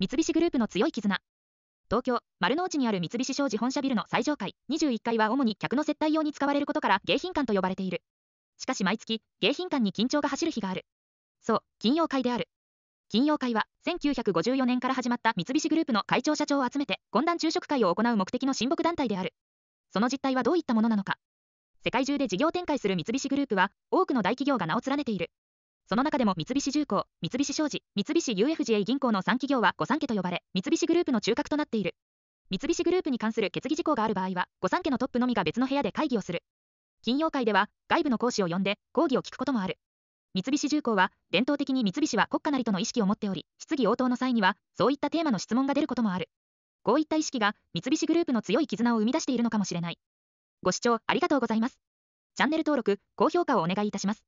三菱グループの強い絆東京丸の内にある三菱商事本社ビルの最上階21階は主に客の接待用に使われることから迎賓館と呼ばれているしかし毎月迎賓館に緊張が走る日があるそう金曜会である金曜会は1954年から始まった三菱グループの会長社長を集めて懇談昼食会を行う目的の親睦団体であるその実態はどういったものなのか世界中で事業展開する三菱グループは多くの大企業が名を連ねているその中でも三菱重工、三菱商事、三菱 UFJ 銀行の3企業は御三家と呼ばれ、三菱グループの中核となっている。三菱グループに関する決議事項がある場合は、御三家のトップのみが別の部屋で会議をする。金曜会では、外部の講師を呼んで、講義を聞くこともある。三菱重工は、伝統的に三菱は国家なりとの意識を持っており、質疑応答の際には、そういったテーマの質問が出ることもある。こういった意識が、三菱グループの強い絆を生み出しているのかもしれない。ご視聴ありがとうございます。チャンネル登録、高評価をお願いいたします。